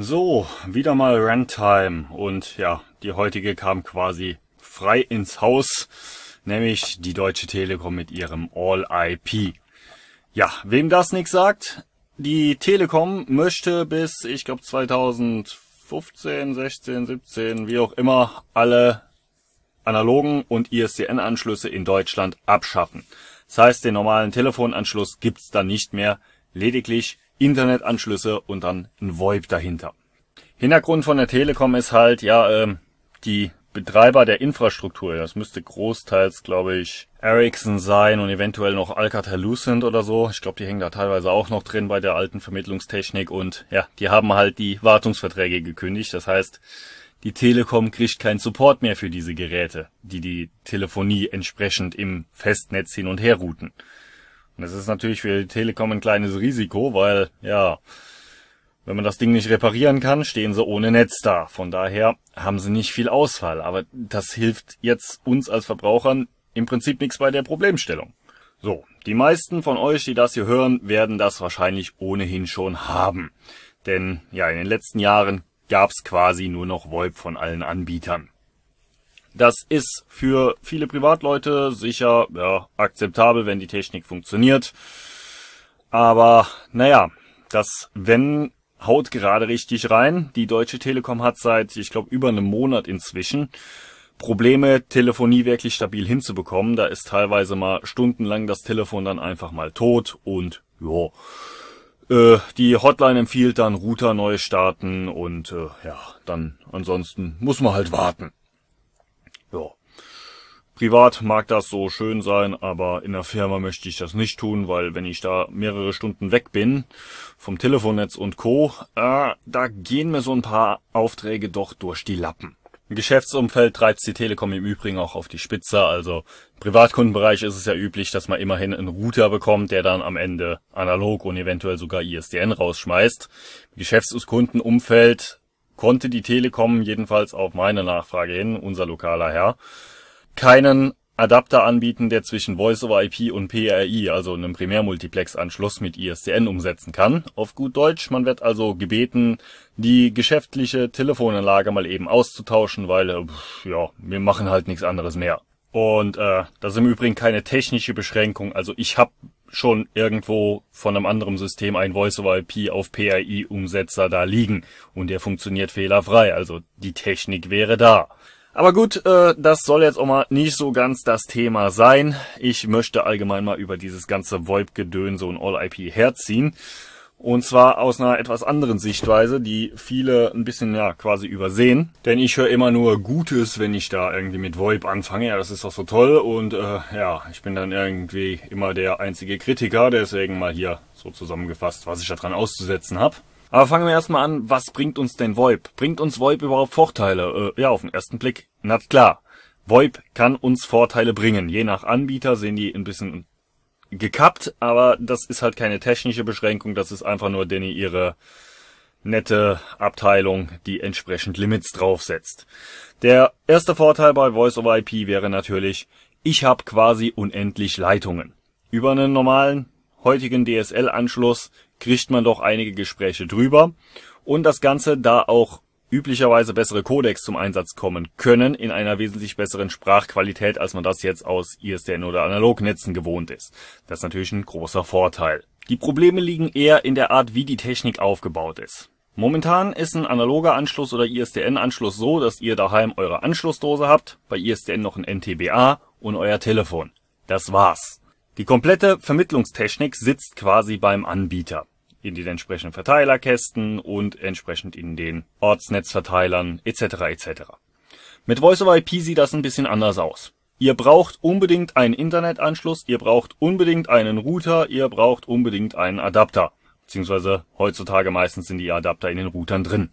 So, wieder mal Runtime und ja, die heutige kam quasi frei ins Haus, nämlich die Deutsche Telekom mit ihrem All-IP. Ja, wem das nichts sagt, die Telekom möchte bis, ich glaube 2015, 16, 17, wie auch immer, alle analogen und ISDN-Anschlüsse in Deutschland abschaffen. Das heißt, den normalen Telefonanschluss gibt's dann nicht mehr, lediglich Internetanschlüsse und dann ein VoIP dahinter. Hintergrund von der Telekom ist halt, ja, ähm, die Betreiber der Infrastruktur, das müsste großteils, glaube ich, Ericsson sein und eventuell noch Alcatel-Lucent oder so. Ich glaube, die hängen da teilweise auch noch drin bei der alten Vermittlungstechnik und ja, die haben halt die Wartungsverträge gekündigt. Das heißt, die Telekom kriegt keinen Support mehr für diese Geräte, die die Telefonie entsprechend im Festnetz hin und her routen. Und das ist natürlich für die Telekom ein kleines Risiko, weil, ja, wenn man das Ding nicht reparieren kann, stehen sie ohne Netz da. Von daher haben sie nicht viel Ausfall. Aber das hilft jetzt uns als Verbrauchern im Prinzip nichts bei der Problemstellung. So, die meisten von euch, die das hier hören, werden das wahrscheinlich ohnehin schon haben. Denn ja, in den letzten Jahren gab es quasi nur noch VoIP von allen Anbietern. Das ist für viele Privatleute sicher ja, akzeptabel, wenn die Technik funktioniert. Aber naja, das wenn haut gerade richtig rein. Die Deutsche Telekom hat seit, ich glaube, über einem Monat inzwischen Probleme, Telefonie wirklich stabil hinzubekommen. Da ist teilweise mal stundenlang das Telefon dann einfach mal tot und ja. Äh, die Hotline empfiehlt dann Router neu starten und äh, ja, dann ansonsten muss man halt warten. Privat mag das so schön sein, aber in der Firma möchte ich das nicht tun, weil wenn ich da mehrere Stunden weg bin vom Telefonnetz und Co, äh, da gehen mir so ein paar Aufträge doch durch die Lappen. Im Geschäftsumfeld treibt die Telekom im Übrigen auch auf die Spitze, also im Privatkundenbereich ist es ja üblich, dass man immerhin einen Router bekommt, der dann am Ende analog und eventuell sogar ISDN rausschmeißt. Im Geschäftskundenumfeld konnte die Telekom jedenfalls auf meine Nachfrage hin, unser lokaler Herr, keinen Adapter anbieten, der zwischen Voice over IP und PRI, also einem Primärmultiplex-Anschluss mit ISDN umsetzen kann. Auf gut Deutsch, man wird also gebeten, die geschäftliche Telefonanlage mal eben auszutauschen, weil äh, pff, ja, wir machen halt nichts anderes mehr. Und äh, das ist im Übrigen keine technische Beschränkung. Also ich habe schon irgendwo von einem anderen System ein Voice-over-IP auf PRI-Umsetzer da liegen und der funktioniert fehlerfrei. Also die Technik wäre da. Aber gut, äh, das soll jetzt auch mal nicht so ganz das Thema sein. Ich möchte allgemein mal über dieses ganze VoIP-Gedön so ein All-IP herziehen. Und zwar aus einer etwas anderen Sichtweise, die viele ein bisschen ja quasi übersehen. Denn ich höre immer nur Gutes, wenn ich da irgendwie mit VoIP anfange. Ja, das ist doch so toll. Und äh, ja, ich bin dann irgendwie immer der einzige Kritiker. Deswegen mal hier so zusammengefasst, was ich da dran auszusetzen habe. Aber fangen wir erstmal an, was bringt uns denn VoIP? Bringt uns VoIP überhaupt Vorteile? Äh, ja, auf den ersten Blick, na klar. VoIP kann uns Vorteile bringen. Je nach Anbieter sehen die ein bisschen gekappt, aber das ist halt keine technische Beschränkung, das ist einfach nur denn ihre nette Abteilung, die entsprechend Limits draufsetzt. Der erste Vorteil bei Voice over IP wäre natürlich, ich habe quasi unendlich Leitungen. Über einen normalen heutigen DSL-Anschluss kriegt man doch einige Gespräche drüber. Und das Ganze, da auch üblicherweise bessere Codecs zum Einsatz kommen können, in einer wesentlich besseren Sprachqualität, als man das jetzt aus ISDN oder Analognetzen gewohnt ist. Das ist natürlich ein großer Vorteil. Die Probleme liegen eher in der Art, wie die Technik aufgebaut ist. Momentan ist ein analoger Anschluss oder ISDN-Anschluss so, dass ihr daheim eure Anschlussdose habt, bei ISDN noch ein NTBA und euer Telefon. Das war's. Die komplette Vermittlungstechnik sitzt quasi beim Anbieter in den entsprechenden Verteilerkästen und entsprechend in den Ortsnetzverteilern etc. etc. Mit Voice over IP sieht das ein bisschen anders aus. Ihr braucht unbedingt einen Internetanschluss, ihr braucht unbedingt einen Router, ihr braucht unbedingt einen Adapter. Beziehungsweise heutzutage meistens sind die Adapter in den Routern drin.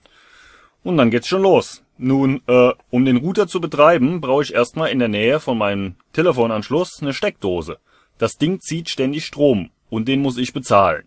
Und dann geht's schon los. Nun, äh, um den Router zu betreiben, brauche ich erstmal in der Nähe von meinem Telefonanschluss eine Steckdose. Das Ding zieht ständig Strom und den muss ich bezahlen.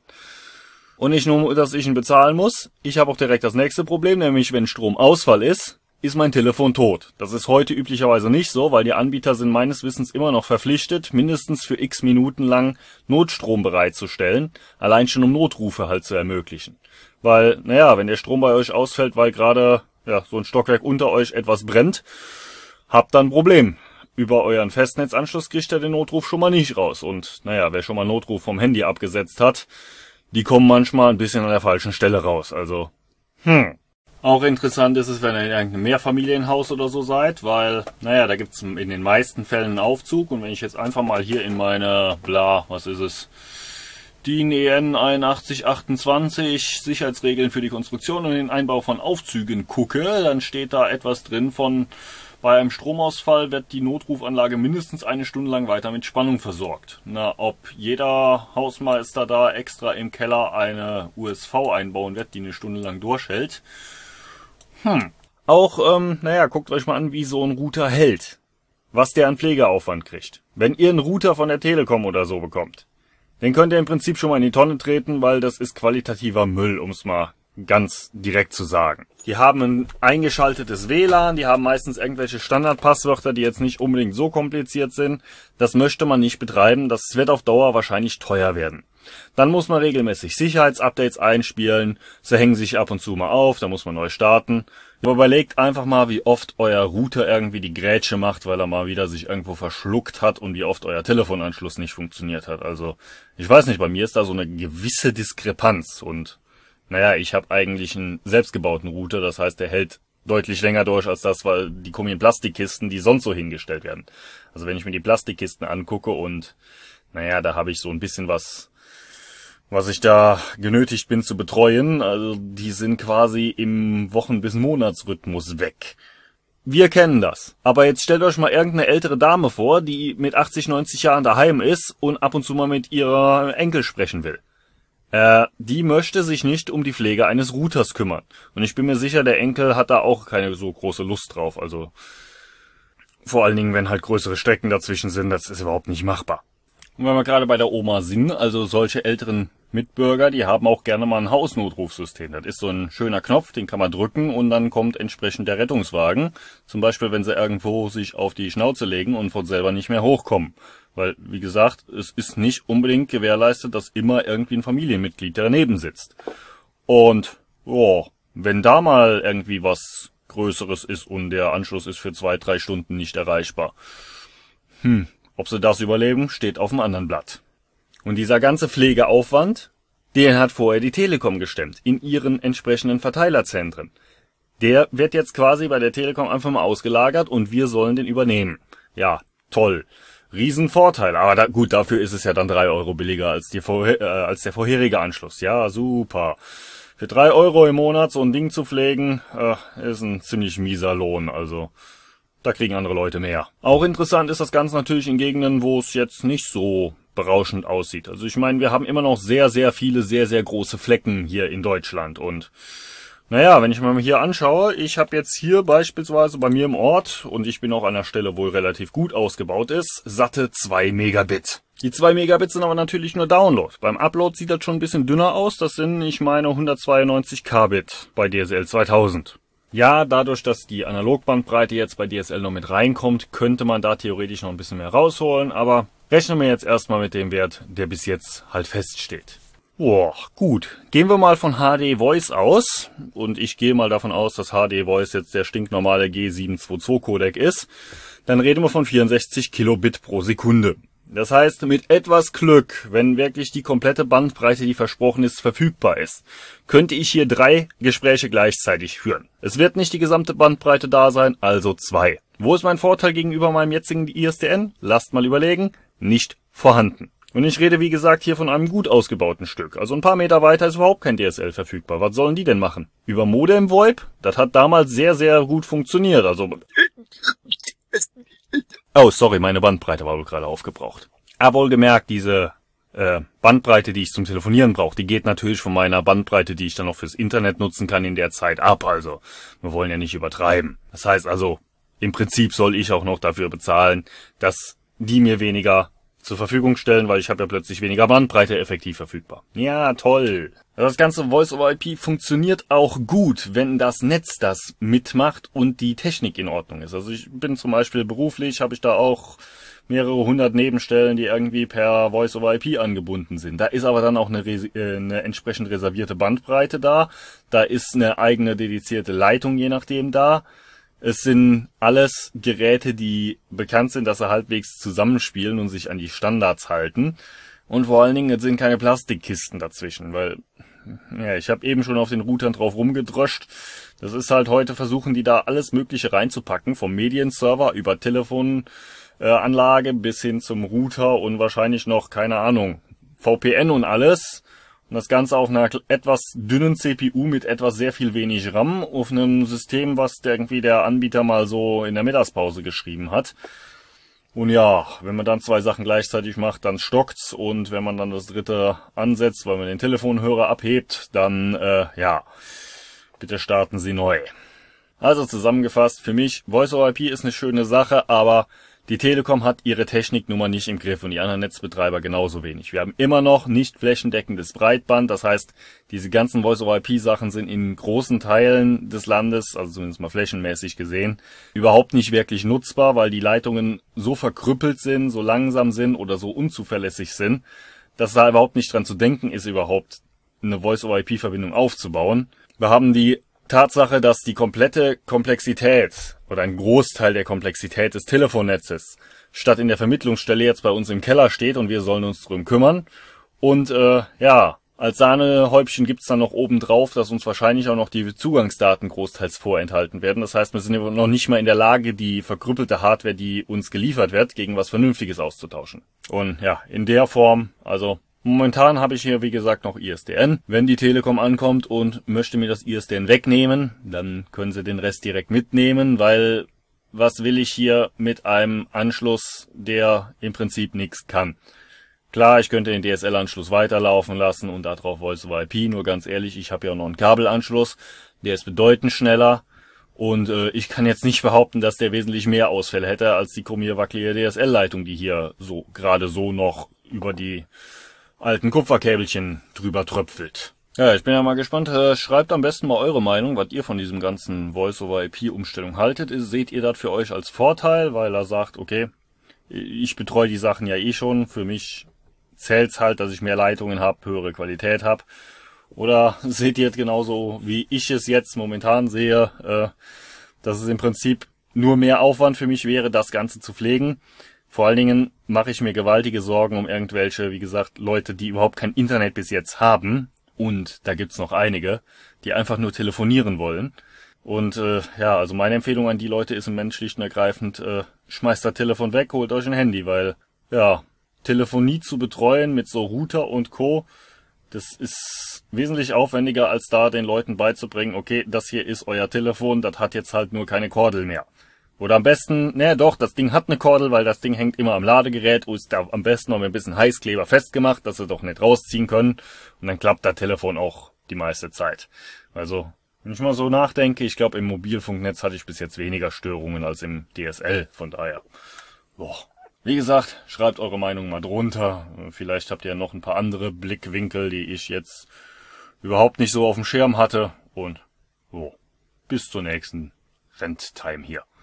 Und nicht nur, dass ich ihn bezahlen muss, ich habe auch direkt das nächste Problem, nämlich wenn Stromausfall ist, ist mein Telefon tot. Das ist heute üblicherweise nicht so, weil die Anbieter sind meines Wissens immer noch verpflichtet, mindestens für x Minuten lang Notstrom bereitzustellen, allein schon um Notrufe halt zu ermöglichen. Weil, naja, wenn der Strom bei euch ausfällt, weil gerade ja, so ein Stockwerk unter euch etwas brennt, habt dann ein Problem über euren Festnetzanschluss kriegt er den Notruf schon mal nicht raus. Und naja, wer schon mal Notruf vom Handy abgesetzt hat, die kommen manchmal ein bisschen an der falschen Stelle raus. Also, hm. Auch interessant ist es, wenn ihr in irgendeinem Mehrfamilienhaus oder so seid, weil, naja, da gibt's in den meisten Fällen einen Aufzug. Und wenn ich jetzt einfach mal hier in meine, bla, was ist es, DIN EN 8128 Sicherheitsregeln für die Konstruktion und den Einbau von Aufzügen gucke, dann steht da etwas drin von bei einem Stromausfall wird die Notrufanlage mindestens eine Stunde lang weiter mit Spannung versorgt. Na, ob jeder Hausmeister da extra im Keller eine USV einbauen wird, die eine Stunde lang durchhält. Hm. Auch, ähm, naja, guckt euch mal an, wie so ein Router hält. Was der an Pflegeaufwand kriegt. Wenn ihr einen Router von der Telekom oder so bekommt, den könnt ihr im Prinzip schon mal in die Tonne treten, weil das ist qualitativer Müll, um es mal ganz direkt zu sagen. Die haben ein eingeschaltetes WLAN, die haben meistens irgendwelche Standardpasswörter, die jetzt nicht unbedingt so kompliziert sind. Das möchte man nicht betreiben, das wird auf Dauer wahrscheinlich teuer werden. Dann muss man regelmäßig Sicherheitsupdates einspielen, sie hängen sich ab und zu mal auf, da muss man neu starten. Überlegt einfach mal, wie oft euer Router irgendwie die Grätsche macht, weil er mal wieder sich irgendwo verschluckt hat und wie oft euer Telefonanschluss nicht funktioniert hat. Also, ich weiß nicht, bei mir ist da so eine gewisse Diskrepanz und naja, ich habe eigentlich einen selbstgebauten Router, das heißt, der hält deutlich länger durch als das, weil die kommen in Plastikkisten, die sonst so hingestellt werden. Also wenn ich mir die Plastikkisten angucke und naja, da habe ich so ein bisschen was, was ich da genötigt bin zu betreuen. Also die sind quasi im Wochen- bis Monatsrhythmus weg. Wir kennen das. Aber jetzt stellt euch mal irgendeine ältere Dame vor, die mit 80, 90 Jahren daheim ist und ab und zu mal mit ihrer Enkel sprechen will. Äh, die möchte sich nicht um die Pflege eines Routers kümmern. Und ich bin mir sicher, der Enkel hat da auch keine so große Lust drauf. Also vor allen Dingen, wenn halt größere Strecken dazwischen sind, das ist überhaupt nicht machbar. Und wenn wir gerade bei der Oma sind, also solche älteren Mitbürger, die haben auch gerne mal ein Hausnotrufsystem. Das ist so ein schöner Knopf, den kann man drücken und dann kommt entsprechend der Rettungswagen. Zum Beispiel, wenn sie irgendwo sich auf die Schnauze legen und von selber nicht mehr hochkommen. Weil, wie gesagt, es ist nicht unbedingt gewährleistet, dass immer irgendwie ein Familienmitglied daneben sitzt. Und, oh, wenn da mal irgendwie was Größeres ist und der Anschluss ist für zwei, drei Stunden nicht erreichbar. Hm, ob sie das überleben, steht auf dem anderen Blatt. Und dieser ganze Pflegeaufwand, den hat vorher die Telekom gestemmt, in ihren entsprechenden Verteilerzentren. Der wird jetzt quasi bei der Telekom einfach mal ausgelagert und wir sollen den übernehmen. Ja, toll. Riesenvorteil. Aber da, gut, dafür ist es ja dann drei Euro billiger als, die, äh, als der vorherige Anschluss. Ja, super. Für drei Euro im Monat so ein Ding zu pflegen, äh, ist ein ziemlich mieser Lohn. Also da kriegen andere Leute mehr. Auch interessant ist das Ganze natürlich in Gegenden, wo es jetzt nicht so berauschend aussieht. Also ich meine, wir haben immer noch sehr, sehr viele, sehr, sehr große Flecken hier in Deutschland. Und naja, wenn ich mir mal hier anschaue, ich habe jetzt hier beispielsweise bei mir im Ort, und ich bin auch an der Stelle, wo relativ gut ausgebaut ist, satte 2 Megabit. Die 2 Megabit sind aber natürlich nur Download. Beim Upload sieht das schon ein bisschen dünner aus. Das sind, ich meine, 192 Kbit bei DSL 2000. Ja, dadurch, dass die Analogbandbreite jetzt bei DSL noch mit reinkommt, könnte man da theoretisch noch ein bisschen mehr rausholen, aber rechnen wir jetzt erstmal mit dem Wert, der bis jetzt halt feststeht. Boah, gut. Gehen wir mal von HD Voice aus. Und ich gehe mal davon aus, dass HD Voice jetzt der stinknormale G722 Codec ist. Dann reden wir von 64 Kilobit pro Sekunde. Das heißt, mit etwas Glück, wenn wirklich die komplette Bandbreite, die versprochen ist, verfügbar ist, könnte ich hier drei Gespräche gleichzeitig führen. Es wird nicht die gesamte Bandbreite da sein, also zwei. Wo ist mein Vorteil gegenüber meinem jetzigen ISDN? Lasst mal überlegen. Nicht vorhanden. Und ich rede, wie gesagt, hier von einem gut ausgebauten Stück. Also ein paar Meter weiter ist überhaupt kein DSL verfügbar. Was sollen die denn machen? Über Modem VoIP? Das hat damals sehr, sehr gut funktioniert. Also Oh, sorry, meine Bandbreite war wohl gerade aufgebraucht. Aber ah, wohlgemerkt, diese äh, Bandbreite, die ich zum Telefonieren brauche, die geht natürlich von meiner Bandbreite, die ich dann noch fürs Internet nutzen kann, in der Zeit ab. Also, wir wollen ja nicht übertreiben. Das heißt also, im Prinzip soll ich auch noch dafür bezahlen, dass die mir weniger zur Verfügung stellen, weil ich habe ja plötzlich weniger Bandbreite effektiv verfügbar. Ja, toll. Also das ganze Voice-over-IP funktioniert auch gut, wenn das Netz das mitmacht und die Technik in Ordnung ist. Also ich bin zum Beispiel beruflich, habe ich da auch mehrere hundert Nebenstellen, die irgendwie per Voice-over-IP angebunden sind. Da ist aber dann auch eine, äh, eine entsprechend reservierte Bandbreite da. Da ist eine eigene dedizierte Leitung je nachdem da. Es sind alles Geräte, die bekannt sind, dass sie halbwegs zusammenspielen und sich an die Standards halten. Und vor allen Dingen, es sind keine Plastikkisten dazwischen, weil ja, ich habe eben schon auf den Routern drauf rumgedröscht. Das ist halt heute versuchen die da alles Mögliche reinzupacken, vom Medienserver über Telefonanlage äh, bis hin zum Router und wahrscheinlich noch keine Ahnung VPN und alles. Und das Ganze auf einer etwas dünnen CPU mit etwas sehr viel wenig RAM auf einem System, was irgendwie der Anbieter mal so in der Mittagspause geschrieben hat. Und ja, wenn man dann zwei Sachen gleichzeitig macht, dann stockt's und wenn man dann das dritte ansetzt, weil man den Telefonhörer abhebt, dann äh, ja, bitte starten Sie neu. Also zusammengefasst, für mich, Voice over IP ist eine schöne Sache, aber die Telekom hat ihre Techniknummer nicht im Griff und die anderen Netzbetreiber genauso wenig. Wir haben immer noch nicht flächendeckendes Breitband. Das heißt, diese ganzen Voice-over-IP-Sachen sind in großen Teilen des Landes, also zumindest mal flächenmäßig gesehen, überhaupt nicht wirklich nutzbar, weil die Leitungen so verkrüppelt sind, so langsam sind oder so unzuverlässig sind, dass da überhaupt nicht dran zu denken ist, überhaupt eine Voice-over-IP-Verbindung aufzubauen. Wir haben die Tatsache, dass die komplette Komplexität oder ein Großteil der Komplexität des Telefonnetzes statt in der Vermittlungsstelle jetzt bei uns im Keller steht und wir sollen uns drum kümmern. Und äh, ja, als Sahnehäubchen gibt's dann noch oben drauf, dass uns wahrscheinlich auch noch die Zugangsdaten großteils vorenthalten werden. Das heißt, wir sind noch nicht mal in der Lage, die verkrüppelte Hardware, die uns geliefert wird, gegen was Vernünftiges auszutauschen. Und ja, in der Form, also Momentan habe ich hier, wie gesagt, noch ISDN. Wenn die Telekom ankommt und möchte mir das ISDN wegnehmen, dann können sie den Rest direkt mitnehmen, weil was will ich hier mit einem Anschluss, der im Prinzip nichts kann? Klar, ich könnte den DSL-Anschluss weiterlaufen lassen und darauf Voice over IP, nur ganz ehrlich, ich habe ja noch einen Kabelanschluss, der ist bedeutend schneller und äh, ich kann jetzt nicht behaupten, dass der wesentlich mehr Ausfälle hätte als die krummier wackelige DSL-Leitung, die hier so gerade so noch über die alten Kupferkäbelchen drüber tröpfelt. Ja, ich bin ja mal gespannt. Äh, schreibt am besten mal eure Meinung, was ihr von diesem ganzen Voice-over-IP-Umstellung haltet. Seht ihr das für euch als Vorteil, weil er sagt, okay, ich betreue die Sachen ja eh schon. Für mich zählt's halt, dass ich mehr Leitungen habe, höhere Qualität habe. Oder seht ihr es genauso, wie ich es jetzt momentan sehe, äh, dass es im Prinzip nur mehr Aufwand für mich wäre, das Ganze zu pflegen. Vor allen Dingen mache ich mir gewaltige Sorgen um irgendwelche, wie gesagt, Leute, die überhaupt kein Internet bis jetzt haben. Und da gibt's noch einige, die einfach nur telefonieren wollen. Und äh, ja, also meine Empfehlung an die Leute ist im Moment schlicht und ergreifend, äh, schmeißt das Telefon weg, holt euch ein Handy, weil ja, Telefonie zu betreuen mit so Router und Co. Das ist wesentlich aufwendiger, als da den Leuten beizubringen, okay, das hier ist euer Telefon, das hat jetzt halt nur keine Kordel mehr. Oder am besten, naja doch, das Ding hat eine Kordel, weil das Ding hängt immer am Ladegerät, oh, ist da am besten noch mit ein bisschen Heißkleber festgemacht, dass sie doch nicht rausziehen können. Und dann klappt der Telefon auch die meiste Zeit. Also, wenn ich mal so nachdenke, ich glaube im Mobilfunknetz hatte ich bis jetzt weniger Störungen als im DSL, von daher. Boah. Wie gesagt, schreibt eure Meinung mal drunter. Vielleicht habt ihr noch ein paar andere Blickwinkel, die ich jetzt überhaupt nicht so auf dem Schirm hatte. Und so, oh, bis zur nächsten Renttime hier.